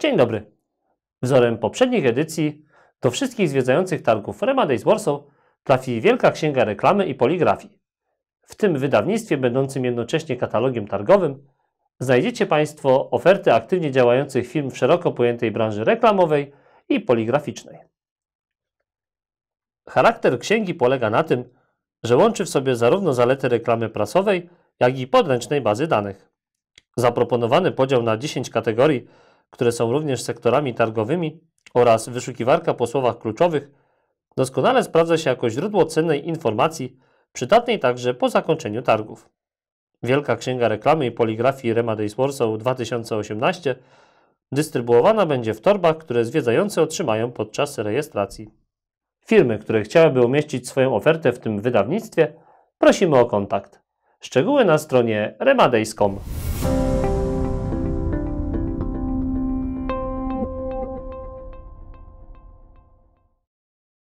Dzień dobry. Wzorem poprzednich edycji do wszystkich zwiedzających targów Rema Days Warsaw trafi Wielka Księga Reklamy i Poligrafii. W tym wydawnictwie, będącym jednocześnie katalogiem targowym, znajdziecie Państwo oferty aktywnie działających firm w szeroko pojętej branży reklamowej i poligraficznej. Charakter księgi polega na tym, że łączy w sobie zarówno zalety reklamy prasowej, jak i podręcznej bazy danych. Zaproponowany podział na 10 kategorii które są również sektorami targowymi oraz wyszukiwarka po słowach kluczowych, doskonale sprawdza się jako źródło cennej informacji, przydatnej także po zakończeniu targów. Wielka Księga Reklamy i Poligrafii Rema Days Warsaw 2018 dystrybuowana będzie w torbach, które zwiedzający otrzymają podczas rejestracji. Firmy, które chciałyby umieścić swoją ofertę w tym wydawnictwie, prosimy o kontakt. Szczegóły na stronie remadejs.com.